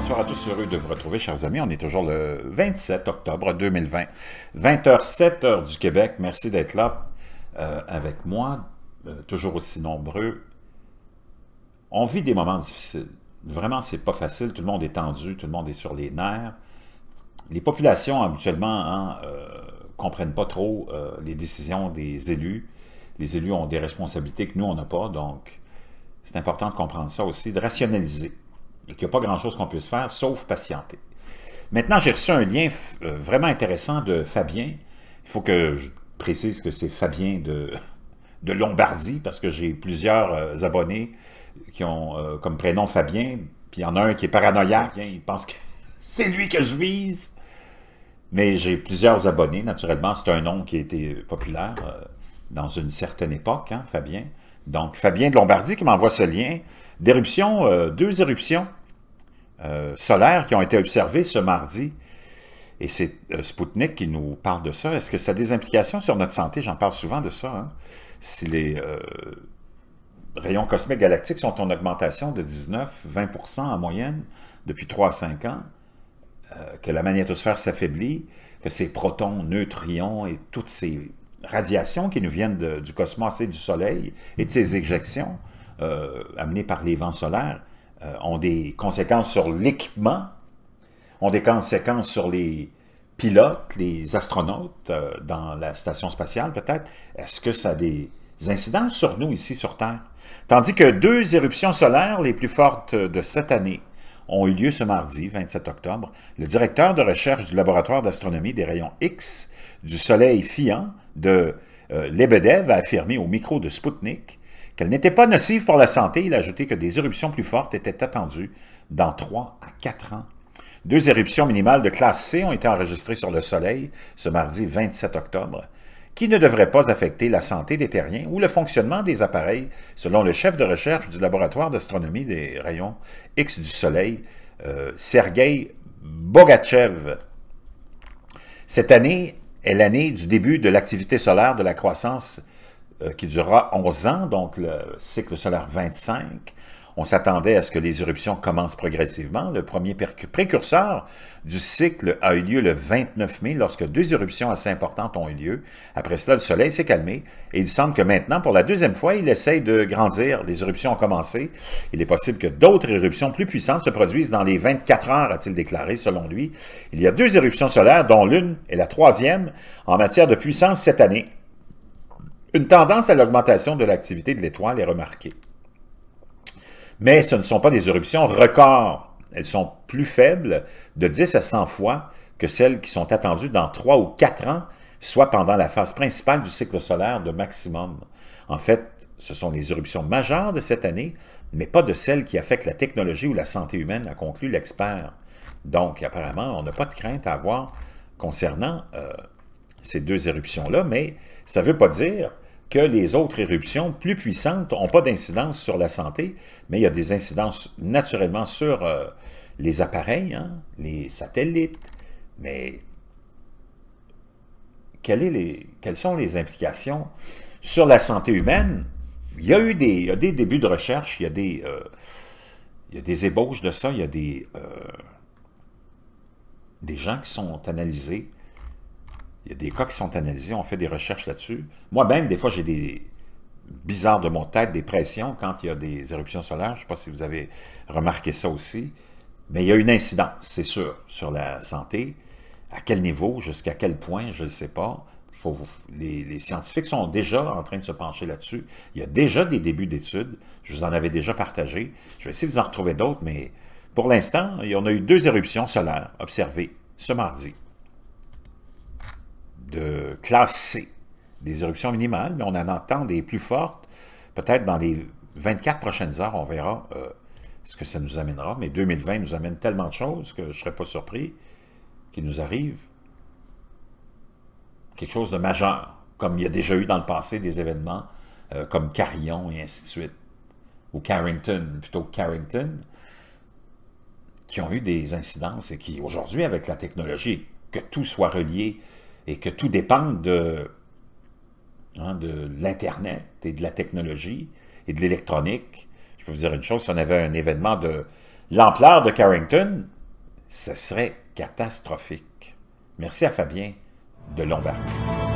bonsoir à tous, heureux de vous retrouver, chers amis. On est toujours le 27 octobre 2020, 20h, 7 du Québec. Merci d'être là euh, avec moi, euh, toujours aussi nombreux. On vit des moments difficiles. Vraiment, c'est pas facile. Tout le monde est tendu, tout le monde est sur les nerfs. Les populations, habituellement, ne hein, euh, comprennent pas trop les décisions des élus. Les élus ont des responsabilités que nous, on n'a pas, donc c'est important de comprendre ça aussi, de rationaliser il n'y a pas grand-chose qu'on puisse faire, sauf patienter. Maintenant, j'ai reçu un lien euh, vraiment intéressant de Fabien. Il faut que je précise que c'est Fabien de, Lombardie, parce que j'ai plusieurs euh, abonnés qui ont euh, comme prénom Fabien, puis il y en a un qui est paranoïaque, hein, il pense que c'est lui que je vise. Mais j'ai plusieurs abonnés, naturellement, c'est un nom qui a été populaire dans une certaine époque, hein, Fabien. Donc, Fabien de Lombardie qui m'envoie ce lien d'éruption, deux éruptions euh, solaires qui ont été observés ce mardi. Et c'est euh, Spoutnik qui nous parle de ça. Est-ce que ça a des implications sur notre santé? J'en parle souvent de ça. Hein. Si les euh, rayons cosmiques galactiques sont en augmentation de 19-20 en moyenne depuis 3 à 5 ans, que la magnétosphère s'affaiblit, que ces protons, neutrons et toutes ces radiations qui nous viennent du cosmos et du Soleil et de ces éjections amenées par les vents solaires euh, ont des conséquences sur l'équipement, ont des conséquences sur les pilotes, les astronautes euh, dans la station spatiale peut-être. Est-ce que ça a des incidences sur nous ici sur Terre? Tandis que deux éruptions solaires les plus fortes de cette année ont eu lieu ce mardi 27 octobre, le directeur de recherche du laboratoire d'astronomie des rayons X du Soleil fiant de euh, Lebedev a affirmé au micro de Sputnik qu'elle n'était pas nocive pour la santé, il a ajouté que des éruptions plus fortes étaient attendues dans 3 à 4 ans. Deux éruptions minimales de classe C ont été enregistrées sur le Soleil ce mardi 27 octobre, qui ne devraient pas affecter la santé des terriens ou le fonctionnement des appareils, selon le chef de recherche du laboratoire d'astronomie des rayons X du Soleil, Sergueï Sergei Bogachev. Cette année est l'année du début de l'activité solaire de la croissance euh, qui durera 11 ans, donc le cycle solaire 25. On s'attendait à ce que les éruptions commencent progressivement. Le premier précurseur du cycle a eu lieu le 29 mai, lorsque deux éruptions assez importantes ont eu lieu. Après cela, le soleil s'est calmé et il semble que maintenant, pour la deuxième fois, il essaye de grandir. Les éruptions ont commencé. Il est possible que d'autres éruptions plus puissantes se produisent dans les 24 heures, a-t-il déclaré, selon lui. Il y a deux éruptions solaires, dont l'une est la troisième en matière de puissance cette année. Une tendance à l'augmentation de l'activité de l'étoile est remarquée. Mais ce ne sont pas des éruptions records. Elles sont plus faibles, de 10 à 100 fois, que celles qui sont attendues dans 3 ou 4 ans, soit pendant la phase principale du cycle solaire de maximum. En fait, ce sont des éruptions majeures de cette année, mais pas de celles qui affectent la technologie ou la santé humaine, a conclu l'expert. Donc, apparemment, on n'a pas de crainte à avoir concernant euh, ces deux éruptions-là, mais ça ne veut pas dire que les autres éruptions plus puissantes n'ont pas d'incidence sur la santé, mais il y a des incidences naturellement sur euh, les appareils, hein, les satellites, mais quelles sont les implications sur la santé humaine? Il y a eu des, des débuts de recherche, euh, il y, a des, ébauches de ça, il y a des euh, gens qui sont analysés, il y a des cas qui sont analysés, on fait des recherches là-dessus. Moi-même, des fois, j'ai des bizarres de mon tête, des pressions quand il y a des éruptions solaires. Je ne sais pas si vous avez remarqué ça aussi. Mais il y a une incidence, c'est sûr, sur la santé. À quel niveau, jusqu'à quel point, je ne sais pas. les, scientifiques sont déjà en train de se pencher là-dessus. Il y a déjà des débuts d'études. Je vous en avais déjà partagé. Je vais essayer de vous en retrouver d'autres, mais pour l'instant, il y en a eu deux éruptions solaires observées ce mardi de classe C, des éruptions minimales, mais on en entend des plus fortes. Peut-être dans les 24 prochaines heures, on verra euh, ce que ça nous amènera. Mais 2020 nous amène tellement de choses que je ne serais pas surpris qu'il nous arrive quelque chose de majeur, comme il y a déjà eu dans le passé des événements euh, comme Carillon et ainsi de suite, ou Carrington, plutôt Carrington, qui ont eu des incidences et qui, aujourd'hui, avec la technologie, que tout soit relié et que tout dépend hein, de, l'Internet et de la technologie et de l'électronique. Je peux vous dire une chose, si on avait un événement de l'ampleur de Carrington, ce serait catastrophique. Merci à Fabien de Lombardie.